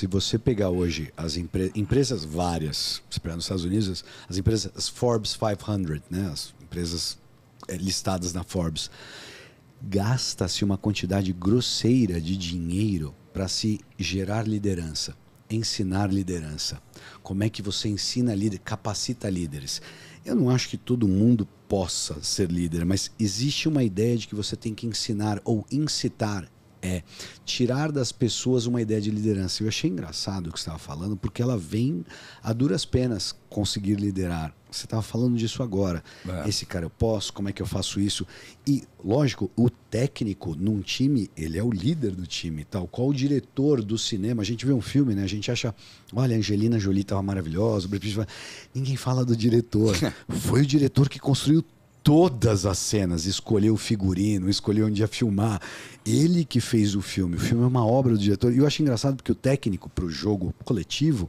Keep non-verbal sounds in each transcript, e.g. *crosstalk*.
se você pegar hoje as empre empresas várias, nos Estados Unidos, as empresas as Forbes 500, né, as empresas eh, listadas na Forbes, gasta-se uma quantidade grosseira de dinheiro para se gerar liderança, ensinar liderança. Como é que você ensina líder, capacita líderes? Eu não acho que todo mundo possa ser líder, mas existe uma ideia de que você tem que ensinar ou incitar é tirar das pessoas uma ideia de liderança. Eu achei engraçado o que você estava falando, porque ela vem a duras penas conseguir liderar. Você estava falando disso agora. É. Esse cara eu posso, como é que eu faço isso? E, lógico, o técnico num time, ele é o líder do time, tal qual o diretor do cinema. A gente vê um filme, né? A gente acha, olha, Angelina Jolie estava maravilhosa, Ninguém fala do diretor. *laughs* Foi o diretor que construiu todas as cenas, escolheu o figurino, escolheu onde ia filmar. Ele que fez o filme. O filme é uma obra do diretor. E eu acho engraçado porque o técnico para o jogo coletivo,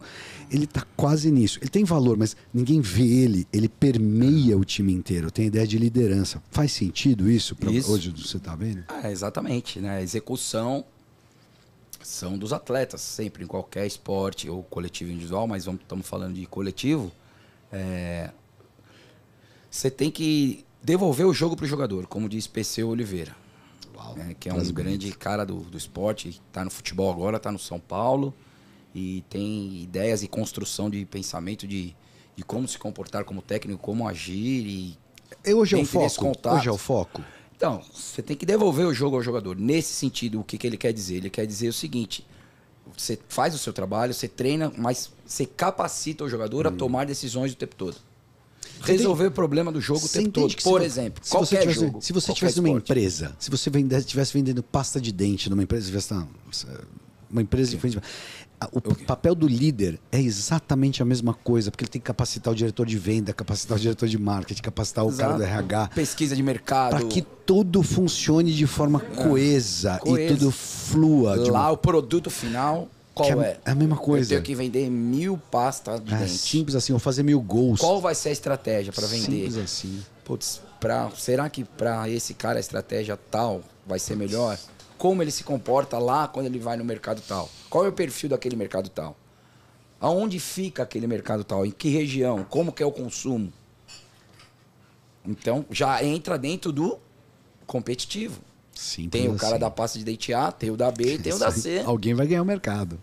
ele tá quase nisso. Ele tem valor, mas ninguém vê ele. Ele permeia o time inteiro. Tem ideia de liderança. Faz sentido isso para hoje você tá vendo? É, exatamente, né? A execução são dos atletas, sempre em qualquer esporte ou coletivo individual, mas estamos falando de coletivo. É, você tem que devolver o jogo para o jogador, como diz PC Oliveira. Uau, né? que é um bonito. grande cara do, do esporte, está no futebol agora, está no São Paulo e tem ideias e construção de pensamento de, de como se comportar como técnico, como agir e eu hoje é o foco. Hoje é o foco. Então, você tem que devolver o jogo ao jogador. Nesse sentido, o que, que ele quer dizer? Ele quer dizer o seguinte: você faz o seu trabalho, você treina, mas você capacita o jogador a hum. tomar decisões o tempo todo resolver o problema do jogo o tempo todo. Por exemplo, se qualquer tivesse, jogo. Se você tivesse esporte. uma empresa, se você estivesse vendendo pasta de dente numa empresa, tivesse uma, uma empresa okay. diferente. O okay. papel do líder é exatamente a mesma coisa, porque ele tem que capacitar o diretor de venda, capacitar o diretor de marketing, capacitar o Exato. cara do RH. Pesquisa de mercado. Para que tudo funcione de forma coesa, ah, coesa. e tudo flua. Lá uma... o produto final qual é, é? a mesma coisa. Eu tenho que vender mil pastas de é, dente. Simples assim, ou fazer mil gols. Qual vai ser a estratégia para vender? Simples assim. Putz, pra, será que para esse cara a estratégia tal vai ser Putz. melhor? Como ele se comporta lá quando ele vai no mercado tal? Qual é o perfil daquele mercado tal? Aonde fica aquele mercado tal? Em que região? Como que é o consumo? Então, já entra dentro do competitivo tem o cara assim. da pasta de dente A, tem o da B e *laughs* tem o da C. Alguém vai ganhar o mercado.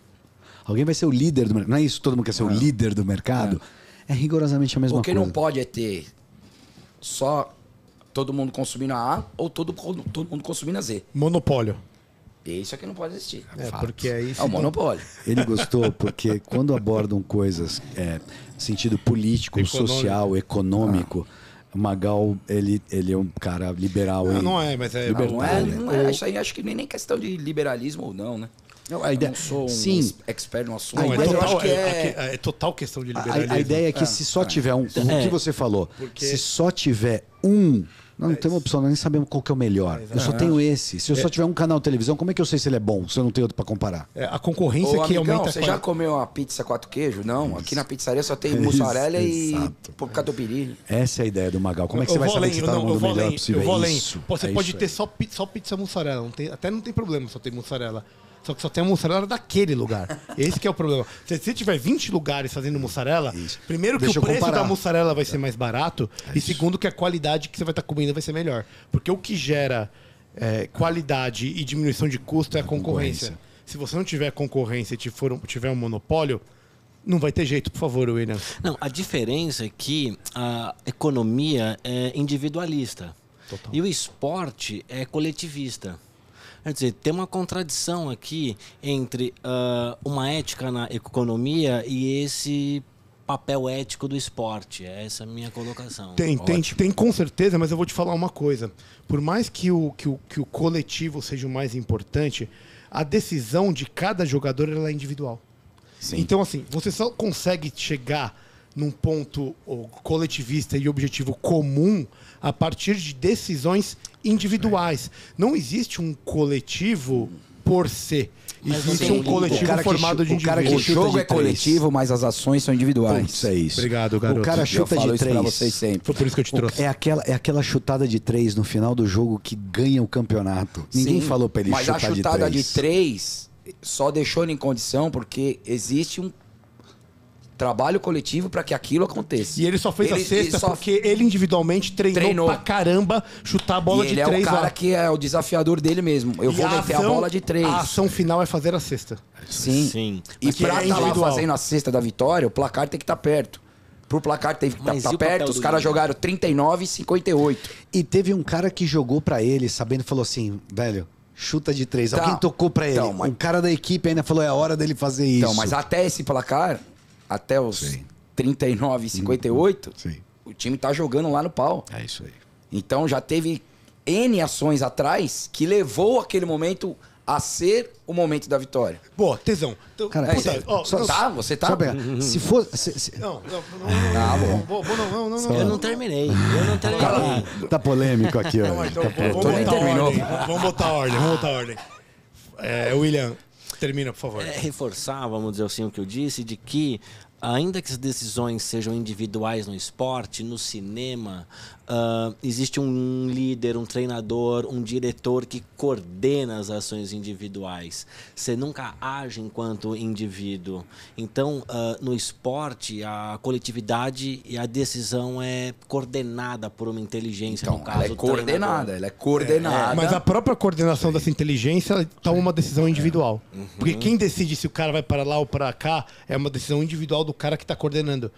Alguém vai ser o líder do mercado. Não é isso? Todo mundo quer ser não. o líder do mercado? É, é rigorosamente a mesma coisa. O que não pode é ter só todo mundo consumindo a A ou todo, todo mundo consumindo a Z. Monopólio. Isso aqui é não pode existir. É, é, Fato. porque aí. É o monopólio. Ele gostou porque quando abordam coisas, é, sentido político, econômico. social, econômico. Ah Magal, ele, ele é um cara liberal. Não, não é, mas é. Não é, não é. Isso aí acho que nem, nem questão de liberalismo ou não, né? Não, a ideia... Eu não sou um Sim. expert no assunto. Não, é, total, que É, é, é total questão de liberdade. A, a, ideia é que é. se só é. tiver um. Então, o que você falou? Porque... Se só tiver um. Nós não temos opção, nós nem sabemos qual que é o melhor. eu só tenho esse. Se eu só tiver um canal de televisão, como é que eu sei se ele é bom, se eu não tenho outro para comparar? a concorrência Ô, que amigão, aumenta... Você já comeu uma pizza quatro queijos? Não, aqui na pizzaria só tem mussarela e catupiry. Essa é a ideia do Magal. Como é que você vai saber que você tá no mundo melhor possível? Eu vou além. Você pode ter só, só pizza mussarela, até não tem problema só ter mussarela. Só que só tem a mussarela daquele lugar. *laughs* Esse que é o problema. Se, você tiver 20 lugares fazendo mussarela, Isso. primeiro que Deixa o preço comparar. da mussarela vai ser é. mais barato é e segundo que a qualidade que você vai estar tá comendo vai ser melhor. Porque o que gera é, qualidade e diminuição de custo é a concorrência. concorrência. Se você não tiver concorrência e tiver um monopólio, não vai ter jeito, por favor, William. Não, a diferença é que a economia é individualista. Total. E o esporte é coletivista. Quer dizer, tem uma contradição aqui entre uh, uma ética na economia e esse papel ético do esporte. É essa é a minha colocação. Tem, tem, tem com certeza, mas eu vou te falar uma coisa. Por mais que o, que o, que o coletivo seja o mais importante, a decisão de cada jogador ela é individual. Sim. Então, assim, você só consegue chegar num ponto coletivista e objetivo comum a partir de decisões individuais. Não existe um coletivo por ser. Existe assim, um coletivo formado de indivíduos. O jogo é coletivo, mas as ações são individuais. Putz, é isso. Obrigado, garoto. O cara chuta eu de três. Isso vocês sempre. Foi por isso que eu te trouxe. É aquela, é aquela chutada de três no final do jogo que ganha o campeonato. Sim, Ninguém falou pra ele chutar de três. Mas a chutada de três só deixou ele em condição porque existe um trabalho coletivo para que aquilo aconteça. E ele só fez ele, a sexta só... porque ele individualmente treinou, treinou pra caramba chutar a bola e de ele três. Ele é o cara lá. que é o desafiador dele mesmo. Eu e vou a meter ação, a bola de três. A ação final é fazer a sexta. Sim. Sim. E pra é estar tá lá fazendo a sexta da vitória, o placar tem que estar tá perto pro placar teve que estar tá, tá perto, os caras jogaram 39 e 58. E teve um cara que jogou para ele, sabendo, falou assim, velho, chuta de três. Tá. Alguém tocou para ele. Então, mas... Um cara da equipe ainda falou, é a hora dele fazer isso. Então, mas até esse placar, até os Sim. 39, 58, uhum. Sim. o time tá jogando lá no pau. É isso aí. Então já teve N ações atrás que levou aquele momento a ser o momento da vitória. Boa, tesão. Então, Cara, Puta, é, ó, só, tá? Você tá? Bem, se for... Se, se... Não, não, não. Não, ah, não, Eu não terminei. Eu não terminei. Cara, tá polêmico aqui, ó. Não, então, é, vamos, botar ordem, vamos botar ordem. Vamos botar ordem. É, William, Termina, por favor. É, reforçar, vamos dizer assim, o que eu disse, de que ainda que as decisões sejam individuais no esporte, no cinema, uh, existe um líder, um treinador, um diretor que coordena as ações individuais. Você nunca age enquanto indivíduo. Então, uh, no esporte, a coletividade e a decisão é coordenada por uma inteligência. Então, no caso, ela é coordenada, ela é coordenada. mas a própria coordenação Sim. dessa inteligência toma uma decisão individual. Uhum. Porque quem decide se o cara vai para lá ou para cá é uma decisão individual do do cara que está coordenando.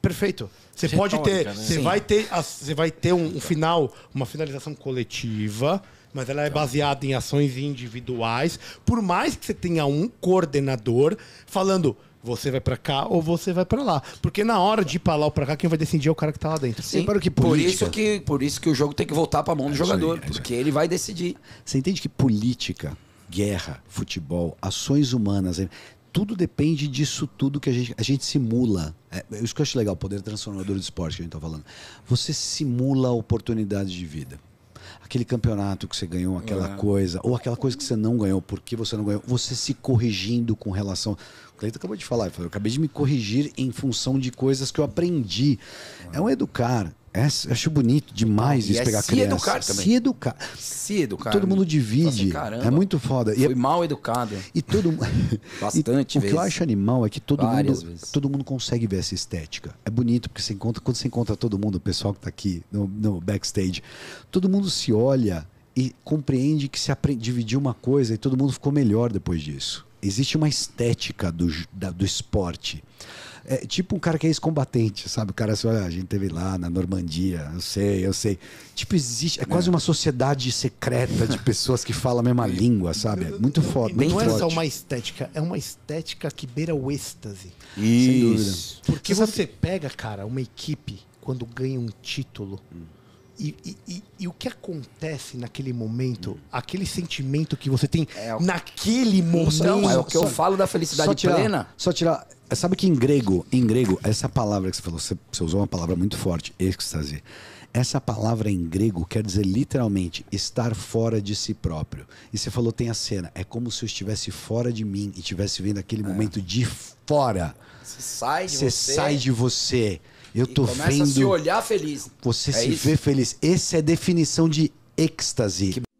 Perfeito. Você pode ter, né? você vai ter, você vai ter um, um final, uma finalização coletiva, mas ela é baseada em ações individuais. Por mais que você tenha um coordenador falando, você vai para cá ou você vai para lá. Porque na hora de ir pra lá ou pra cá, quem vai decidir é o cara que tá lá dentro. Sim, que por isso que Por isso que o jogo tem que voltar pra mão do é jogador, é aí, é porque ele vai decidir. Você entende que política, guerra, futebol, ações humanas, tudo depende disso tudo que a gente, a gente simula. É, é isso que eu acho legal, o poder transformador do esporte que a gente está falando. Você simula oportunidades de vida. Aquele campeonato que você ganhou, aquela é. coisa, ou aquela coisa que você não ganhou, porque você não ganhou, você se corrigindo com relação. O Cleiton acabou de falar, eu acabei de me corrigir em função de coisas que eu aprendi. É um educar é, acho bonito demais isso é pegar é se criança. Educar também. Se educar. Se educar. Todo mundo né? assim, divide. é muito foda. E é mal educado. E todo *laughs* Bastante. E, vezes. O que eu acho animal é que todo mundo, todo mundo consegue ver essa estética. É bonito porque você encontra quando você encontra todo mundo, o pessoal que está aqui no, no backstage, todo mundo se olha e compreende que se aprende, dividiu uma coisa e todo mundo ficou melhor depois disso. Existe uma estética do, da, do esporte. É tipo um cara que é ex-combatente, sabe? O cara só, assim, a gente teve lá na Normandia, eu sei, eu sei. Tipo, existe, é quase é. uma sociedade secreta de pessoas que falam a mesma língua, sabe? É muito foda. Não é só uma estética, é uma estética que beira o êxtase. Isso. Porque você, você pega, cara, uma equipe quando ganha um título. Hum. E, e, e, e, o que acontece naquele momento, hum. aquele sentimento que você tem é, naquele momento. Não, é o que eu falo da felicidade só tirar, plena. Só tirar. É, sabe que em grego, em grego, essa palavra que você falou, você, você usou uma palavra muito forte, êxtase. Essa palavra em grego quer dizer literalmente estar fora de si próprio. E você falou, tem a cena, é como se eu estivesse fora de mim e estivesse vendo aquele é. momento de fora. Você sai de você. Você sai de você. Eu tô começa vendo. Começa a se olhar feliz. Você é se isso? vê feliz. Essa é a definição de êxtase. Que